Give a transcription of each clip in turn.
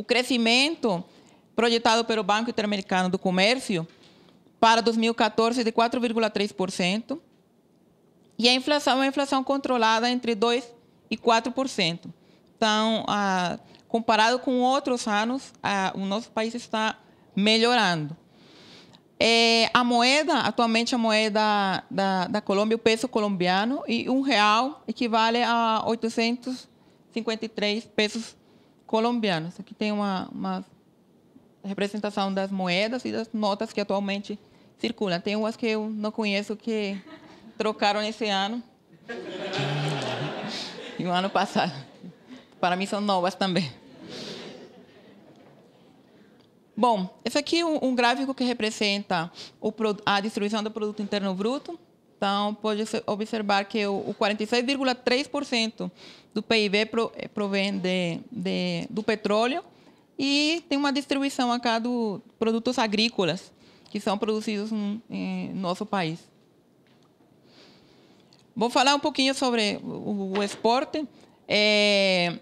o crescimento projetado pelo Banco Interamericano do Comércio para 2014 de 4,3% e a inflação é uma inflação controlada entre 2% e 4%. Então, ah, comparado com outros anos, ah, o nosso país está melhorando. É, a moeda, atualmente a moeda da, da Colômbia, o peso colombiano, e um real equivale a 853 pesos colombianos Colombianos. aqui tem uma, uma representação das moedas e das notas que atualmente circulam. Tem umas que eu não conheço que trocaram esse ano e o ano passado. Para mim são novas também. Bom, esse aqui é um gráfico que representa a distribuição do produto interno bruto então, pode observar que o 46,3% do PIB é é, provém de, de, do petróleo e tem uma distribuição acá de produtos agrícolas que são produzidos em, em nosso país. Vou falar um pouquinho sobre o, o esporte. É,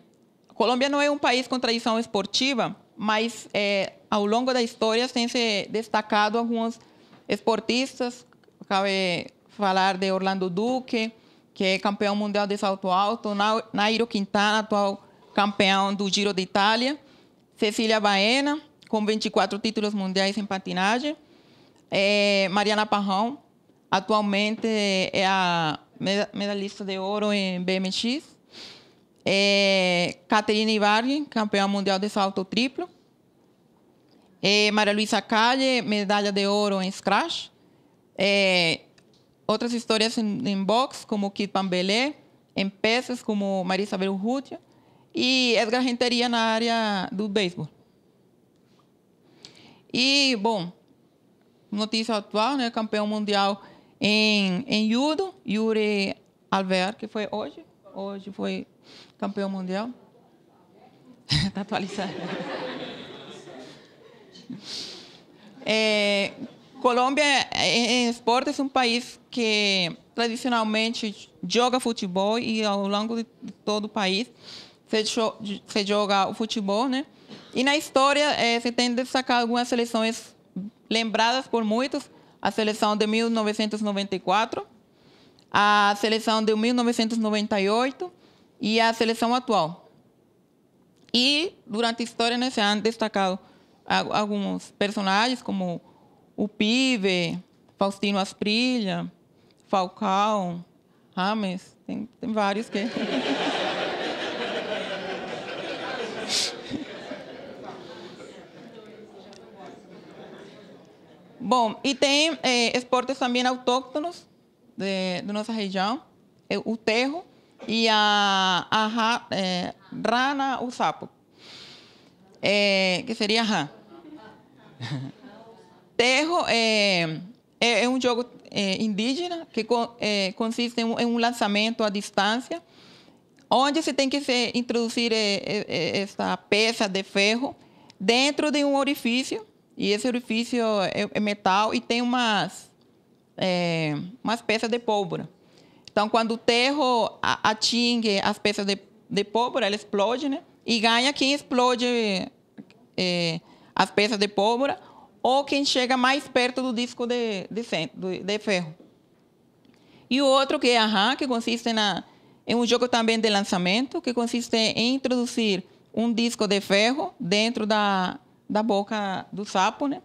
Colômbia não é um país com tradição esportiva, mas é, ao longo da história tem se destacado alguns esportistas. Cabe falar de Orlando Duque, que é campeão mundial de salto alto, Nairo Quintana, atual campeão do Giro de Itália, Cecília Baena, com 24 títulos mundiais em patinagem, é, Mariana Parrão, atualmente é a medalhista de ouro em BMX, é, Caterina Ibarguen, campeã mundial de salto triplo, é, Maria Luisa Calle, medalha de ouro em Scratch, é, Outras histórias em, em box, como Kid Pambelé, em peças, como Maria Isabel e Edgar Renteria na área do beisebol. E, bom, notícia atual, né? Campeão mundial em, em judo, Yuri Alvear, que foi hoje. Hoje foi campeão mundial. Está atualizado. é, eh, Colômbia é, é, em esportes é um país que tradicionalmente joga futebol e ao longo de todo o país se, se joga o futebol, né? E na história é, se tem destacado algumas seleções lembradas por muitos, a seleção de 1994, a seleção de 1998 e a seleção atual. E durante a história né, se han destacado alguns personagens como o Pive, Faustino Asprilha, Falcão, Rames, tem, tem vários que. Bom, e tem eh, esportes também autóctonos de, de nossa região, é o terro e a, a eh, rana, o sapo, eh, que seria rã. Terro é, é, é um jogo é, indígena que é, consiste em um, em um, lançamento à distância, onde se tem que se introduzir essa peça de ferro dentro de um orifício, e esse orifício é, é metal e tem umas, umas peças de pólvora. Então, quando o terro atinge as peças de, de pólvora, ela explode, né? E ganha quem explode as peças de pólvora ou quem chega mais perto do disco de, de, de ferro. E o outro que é a RAM, que consiste na, em é um jogo também de lançamento, que consiste em introduzir um disco de ferro dentro da, da boca do sapo, né?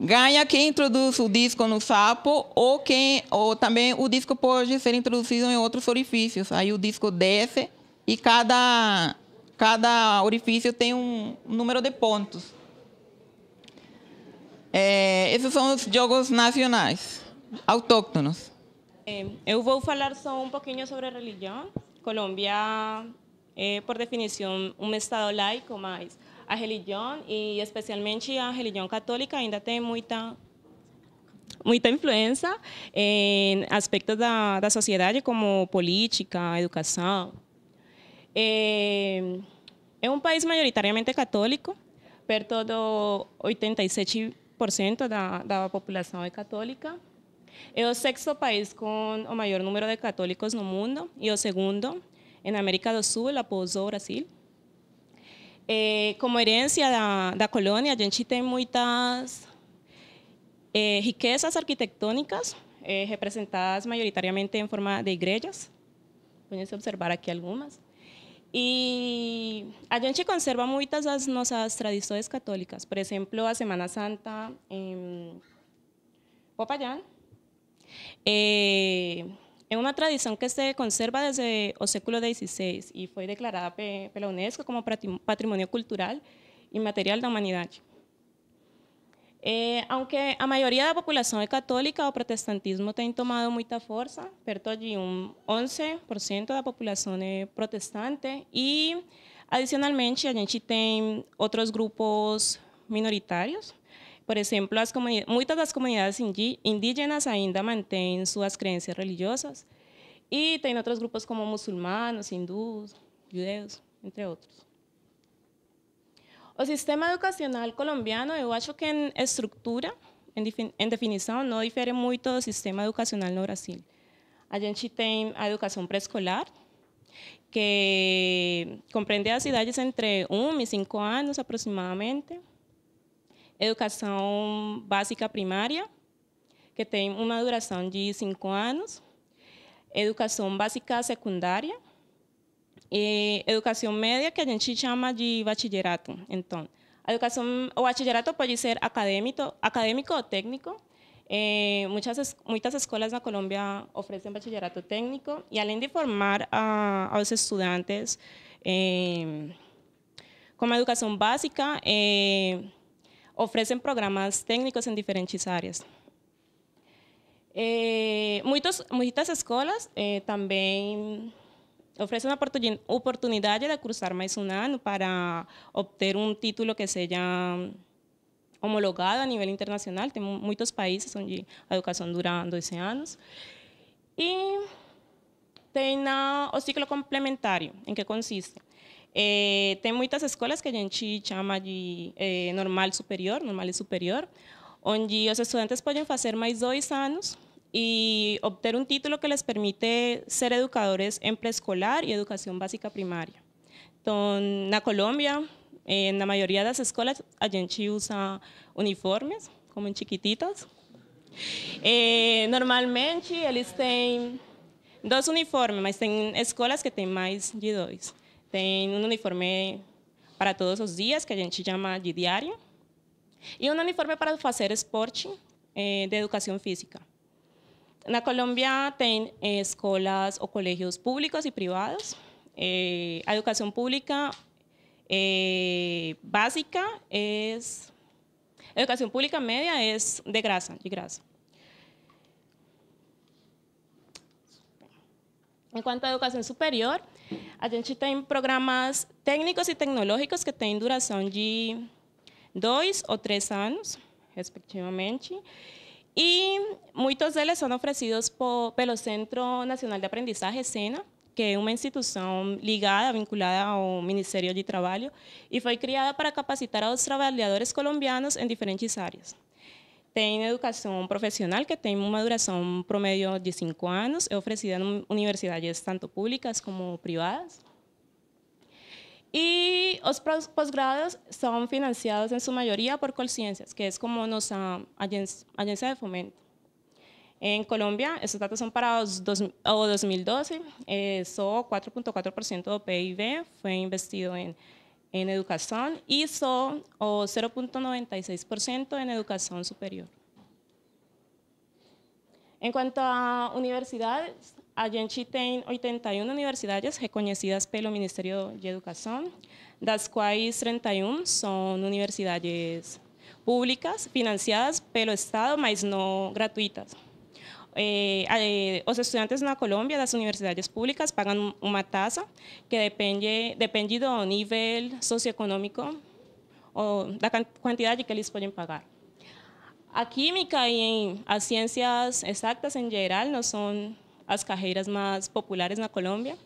Ganha quem introduz o disco no sapo ou quem ou também o disco pode ser introduzido em outros orifícios. Aí o disco desce e cada cada orifício tem um número de pontos. É, esses são os jogos nacionais, autóctonos. É, eu vou falar só um pouquinho sobre religião. Colômbia é, por definição, um Estado laico, mas a religião, e especialmente a religião católica, ainda tem muita muita influência em aspectos da, da sociedade, como política, educação. É, é um país maioritariamente católico, perto do 87 de da, da población católica. es el sexto país con o mayor número de católicos en no mundo y o segundo en América del Sur, após Brasil. E como herencia de la colonia a gente tem muitas eh, riquezas arquitectónicas eh, representadas mayoritariamente en forma de igrejas. pueden observar aquí algunas, y a conserva muchas nuestras tradiciones católicas. Por ejemplo, a Semana Santa en Popayán es eh, una tradición que se conserva desde el século XVI y fue declarada por la Unesco como Patrimonio cultural y material la Humanidad. Eh, aunque a maioria da população é católica, o protestantismo tem tomado muita força, perto de um 11% da população é protestante e, adicionalmente, a gente tem outros grupos minoritários. Por exemplo, muitas das comunidades indígenas ainda mantêm suas crenças religiosas e tem outros grupos como muçulmanos, hindus, judeus, entre outros. O sistema educacional colombiano, eu acho que em estrutura, em definição, não difere muito do sistema educacional no Brasil. A gente tem a educação pré-escolar, que compreende as idades entre 1 e 5 anos aproximadamente. Educação básica primária, que tem uma duração de 5 anos. Educação básica secundária, Eh, educación media media que a gente chama de bachillerato. entonces educación o bachillerato puede ser académico académico o técnico. Eh, muchas, escuelas en colombia ofrecen bachillerato técnico y además de formar a, los estudiantes eh, como educación básica, ofrecen programas técnicos en diferentes áreas. muchas escuelas también oferece uma oportunidad de cruzar más un año para obtener un título que sea homologado a nivel internacional. Tem muitos países onde a educação dura 12 anos. E tem o ciclo complementário, em que consiste? Eh, tem muitas escolas que a gente chama de eh, normal superior, normal superior, onde os estudantes podem fazer mais dois anos y obtener un título que les permite ser educadores en preescolar y educación básica primaria. Entonces, en Colombia, en la mayoría de las escuelas, gente usa uniformes, como en chiquititos. Eh, normalmente, ellos tienen dos uniformes, pero hay escuelas que tienen más de dos. Tienen un uniforme para todos los días, que a gente llama de diario, y uniforme para hacer esporte eh, de educación física. En Colombia hay escuelas o colegios públicos y privados, eh, educación pública eh, básica es, educación pública media es de grasa, y grasa. En cuanto a educación superior, a programas técnicos y tecnológicos que tienen duración de dos o tres años, respectivamente. Y muchos de ellos son ofrecidos por, pelo Centro Nacional de Aprendizaje, SENA, que é uma instituição ligada, vinculada ao Ministério de Trabalho, e foi criada para capacitar os trabalhadores colombianos em diferentes áreas. Tem educação profissional, que tem uma duração promedio de cinco anos, é oferecida em universidades tanto públicas como privadas. Y los posgrados son financiados en su mayoría por Colciencias, que es como nuestra ah, agencia de fomento. En Colombia, estos datos son para 2012, eh, solo 4.4% del PIB fue investido en, en educación y solo 0.96% en educación superior. En cuanto a universidades, gente tiene 81 universidades por pelo Ministerio de educación das cuales 31 son universidades públicas, financiadas pelo Estado, mas no gratuitas. Eh, eh, los estudiantes en Colombia las las universidades públicas, pagan una tasa que depende, del nivel socioeconómico o la la cantidad que les pueden pagar. A química y a ciencias exactas en general no son las cajeras más populares en Colombia.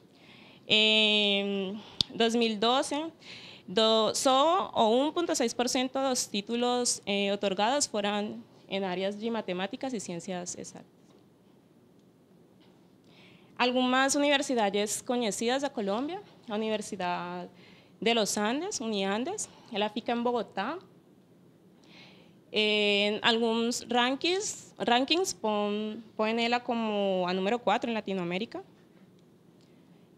En 2012, do, un 1,6% los títulos eh, otorgados fueron en áreas de matemáticas y ciencias exactas. Algunas universidades conocidas de Colombia, la Universidad de los Andes, Uniandes, la fica en Bogotá, en algunos rankings, rankings como a número 4 en Latinoamérica.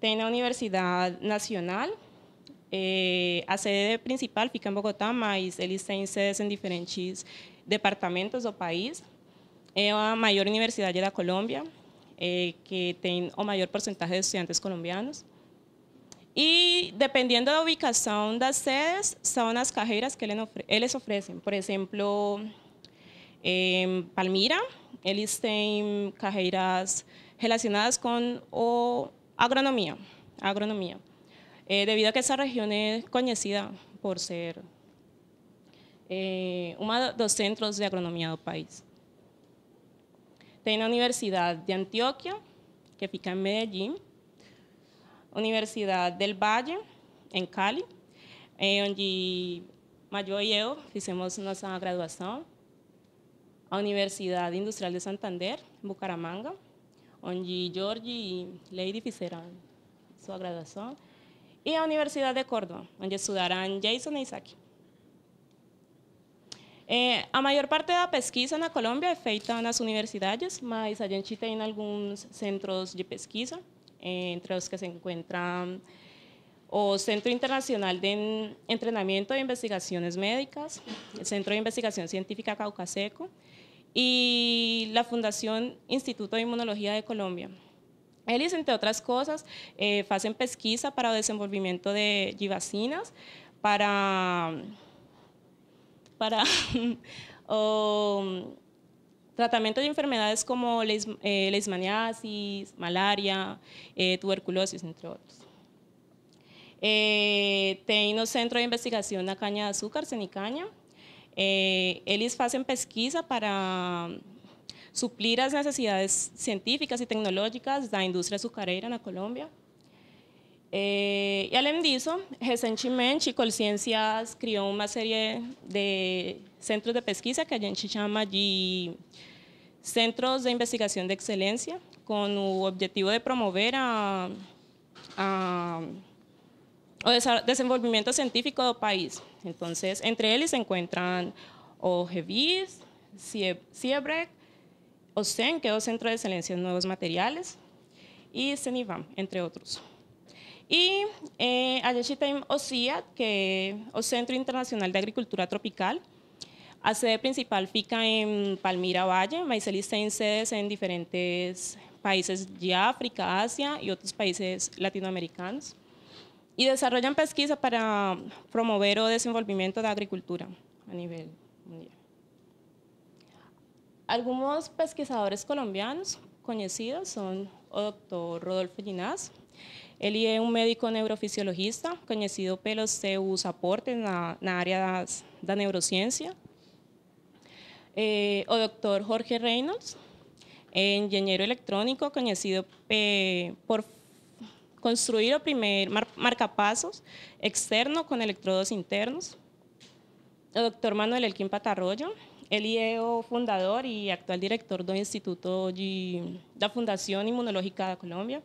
Tiene la Universidad Nacional. Eh, a sede principal fica en Bogotá, pero ellos tienen sedes diferentes departamentos o país. Es eh, la mayor universidad de la Colombia, eh, que tiene o mayor porcentaje de estudiantes colombianos. Y de la ubicación de las sedes, son las cajeras que les ofrecen. Por ejemplo, en em, Palmira, ellos tienen cajeras relacionadas con agronomía agronomía, eh, debido a que esa región es conocida por ser eh, uno de los centros de agronomía del país. tiene la Universidad de Antioquia, que fica en Medellín, Universidad del Valle, en Cali, donde eh, Mayo y yo hicimos nuestra graduación. A Universidad Industrial de Santander, en Bucaramanga, donde Jorge Lady hicieron su graduación. Y a Universidad de Córdoba, donde estudiarán Jason e Isaac. La eh, a mayor parte la pesquisa en Colombia es feita las universidades, más pero en y en algunos centros de pesquisa eh, entre los que se encuentran o Centro Internacional de Entrenamiento de Investigaciones Médicas, el Centro de Investigación Científica Caucaseco y la Fundación Instituto de Inmunología de Colombia. Ellis, entre otras cosas, eh, hacen pesquisa para el desenvolvimiento de givacinas, para, para o, Tratamiento de enfermedades como eh, leishmaniasis, malaria, eh, tuberculosis, entre otros. Eh, un Centro de Investigación la Caña de Azúcar, Cenicaña. Eh, ellos hacen pesquisa para suplir las necesidades científicas y tecnológicas de la industria azucarera en la Colombia. Eh, y al EMDISO, Gesen Chimen, ciencias crió una serie de centros de pesquisa que allí en Chichama centros de investigación de excelencia con el objetivo de promover el desarrollo científico del país. Entonces, entre ellos se encuentran OGEVIS, CIEBREC, OSEN, que es el Centro de Excelencia en Nuevos Materiales, y CENIVAM, entre otros. Y eh, a que es el Centro Internacional de Agricultura Tropical. La sede principal fica en Palmira Valle, maicelista tiene sedes en diferentes países de África, Asia y otros países latinoamericanos. Y desarrollan pesquisas pesquisa para promover o desenvolvimiento de agricultura a nivel mundial. Algunos pesquisadores colombianos conocidos son el Dr. Rodolfo Ginás, él es un médico neurofisiologista, conocido pelos sus aportes en la área de la neurociencia. Eh, o doctor Jorge Reynolds, ingeniero electrónico, conocido por construir o primer marcapasos externo con electrodos internos. O doctor Manuel Elquín Patarroyo, el IEO fundador y actual director del Instituto de, la Fundación Inmunológica de Colombia.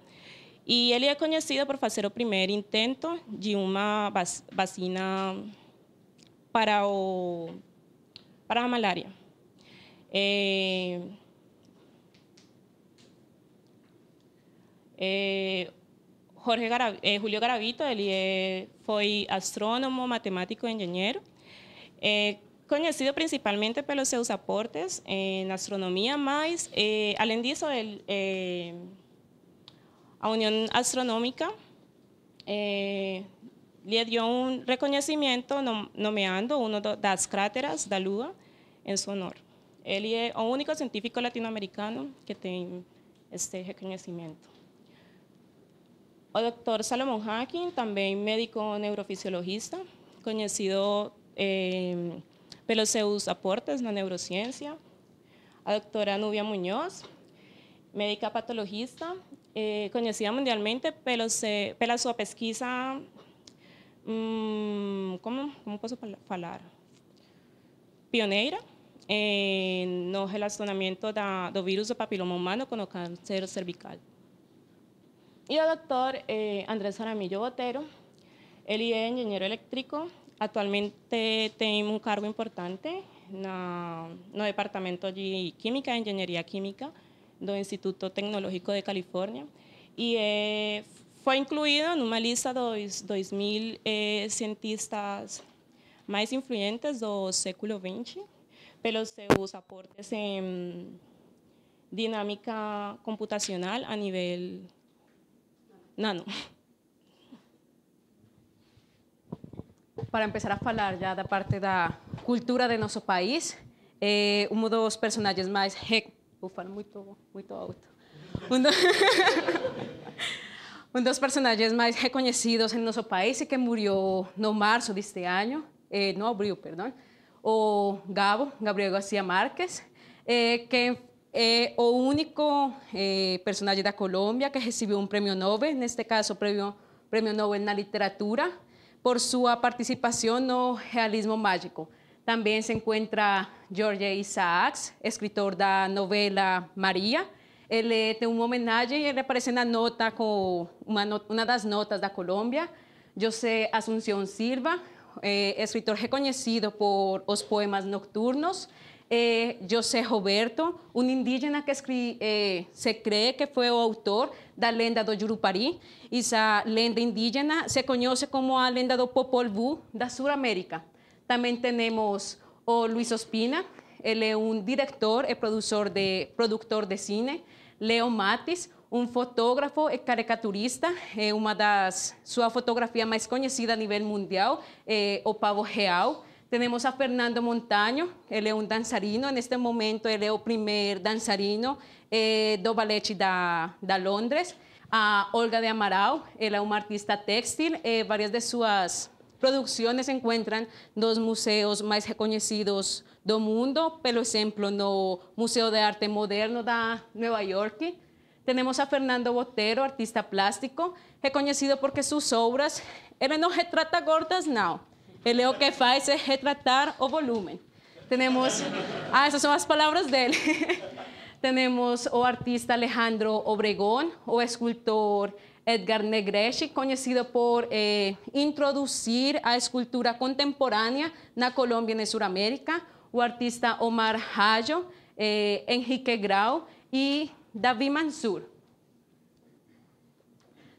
Y él es conocido por hacer el primer intento de una vacina para, o, para eh, eh, eh, Julio Garavito, él fue astrónomo, matemático ingeniero. Conocido conocido principalmente por seus aportes en astronomía, mas, além disso, a Unión Astronómica. Eh, le dio un reconocimiento nomeando uno de las cráteras la Lua en su honor. Él es el único científico latinoamericano que tiene este reconocimiento. El doctor Salomón Hacking, también médico neurofisiologista, conocido eh, por sus aportes en la neurociencia. A doctora Nubia Muñoz, médica patologista, eh, conocida mundialmente, pero, su pesquisa, mm, ¿cómo, puedo hablar? Pionera en el relacionamiento del virus del papiloma humano con el cáncer cervical. Y el doctor eh, Andrés Aramillo Botero, él es ingeniero eléctrico, actualmente tiene un cargo importante en el departamento de química, ingeniería química, del Instituto Tecnológico de California y eh, fue incluido en una lista de 2.000 eh, cientistas más influyentes del século XX pelos sus aportes en dinámica computacional a nivel nano. Para empezar a hablar ya da parte de la cultura de nuestro país, eh, de personajes personajes más eu muy todo alto. Uno un dos personajes más reconocidos en nuestro país y que murió no marzo de este año, eh, no abril, perdón, o Gabo, Gabriel García Márquez, eh, que es eh, el único personaje de Colombia que recibió un premio Nobel, en este caso, premio Nobel Nobel la literatura, por su participación en no realismo mágico. También se encuentra... George Isaacs, escritor de la novela María, él eh, un un y y aparece la nota con una de las notas de Colombia. José Asunción Silva, eh, escritor reconocido por los poemas nocturnos. Eh, José Roberto, un indígena que se cree que fue el autor la lenda do y Esa lenda indígena se conoce como la lenda de Popol Vuh de Sudamérica. También tenemos... o Luis Ospina, ele é um diretor e produtor de, produtor de cine, Leo Matis, um fotógrafo e caricaturista, é uma das suas fotografias mais conhecidas a nível mundial, é o pavo real. Temos a Fernando Montaño, ele é um dançarino, neste momento ele é o primeiro dançarino é, do ballet da, da Londres. A Olga de Amaral, ela é uma artista textil. É, várias de suas producciones se encuentran dos museos más reconocidos del mundo, por ejemplo, no Museo de Arte Moderno de Nueva York. Tenemos a Fernando Botero, artista plástico, reconocido porque sus obras, él no retrata gordas, no. El lo que hace es retratar o volumen. Tenemos, ah, esas son las palabras de él. Tenemos o artista Alejandro Obregón, o escultor Edgar Negreschi, conocido por eh, introducir a escultura contemporánea en Colombia y en Sudamérica. o artista Omar Hayo, eh, Enrique Grau y David Mansur.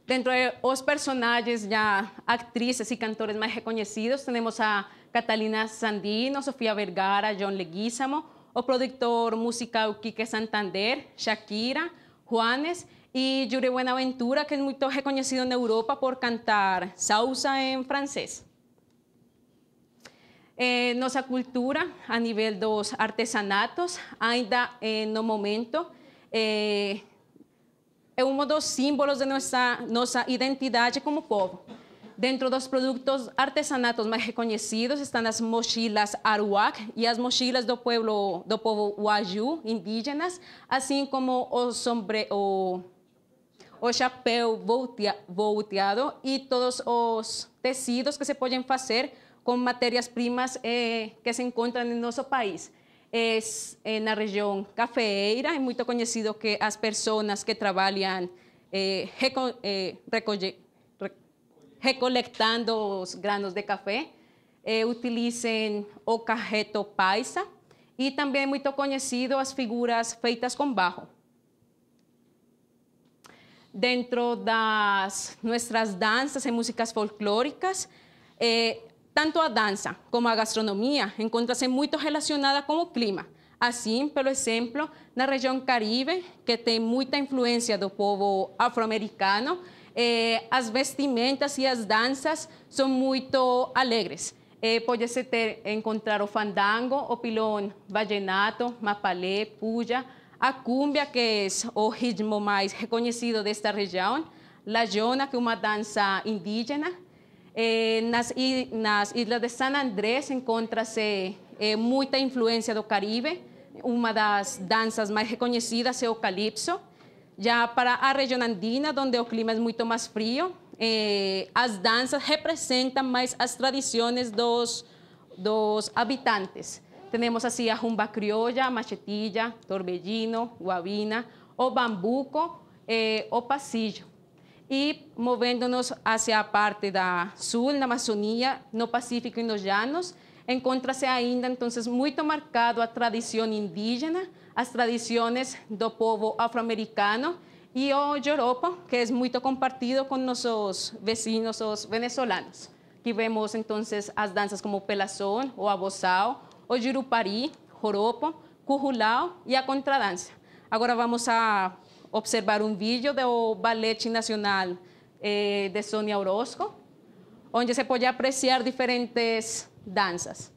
Dentro de los personajes ya actrices y cantores más reconocidos tenemos a Catalina Sandino, Sofía Vergara, John Leguizamo, o productor musical Quique Santander, Shakira, Juanes y Jure Buenaventura, que es muy reconocido en Europa por cantar salsa en francés. Eh, nuestra cultura a de los artesanatos ainda en no momento eh, es uno de los símbolos de nuestra identidad como pueblo. Dentro de los productos artesanatos más reconocidos están las mochilas Aruac y las mochilas del pueblo do indígenas, así como los sombreros o chapéu volteado y todos los tecidos que se pueden hacer con materias primas eh, que se encuentran en nuestro país. Es en la región cafeeira, es muy conocido que las personas que trabajan eh, eh, recolectando granos de café utilicen o cajeto paisa y también muy muy las figuras feitas con bajo dentro de nuestras danzas y músicas folclóricas, eh, tanto a danza como a gastronomía encuentranse muy muy relacionada con clima. por ejemplo, en la región Caribe, que tiene mucha influencia do povo afroamericano, las eh, vestimentas y las danzas son muy alegres. Eh, encontrar o fandango, o pilón vallenato, mapalé, puya, a cumbia, que é o ritmo mais reconhecido desta região, jona que é uma dança indígena. Eh, nas, nas, Ilhas de San Andrés encontra-se eh, muita influência do Caribe. Uma das danças mais reconhecidas é o calypso. Já para a região andina, onde o clima é muito mais frio, eh, as danças representam mais as tradições dos, dos habitantes. Tenemos así a jumba criolla, machetilla, torbellino, guabina o bambuco eh, o pasillo. Y moviéndonos hacia la parte da sur, la Amazonía, no Pacífico y los Llanos, encontra-se ainda, entonces muy marcado a tradición indígena, a tradiciones do povo afroamericano y o o Europa, que es muy compartido con nuestros vecinos venezolanos. venezolanos, Que vemos, entonces las danzas como pelazón o aboçal, jirupari, Joropo, Cujulao y a contradanza. Ahora vamos a observar un vídeo del Ballet Nacional eh, de Sonia Orozco, donde se puede apreciar diferentes danzas.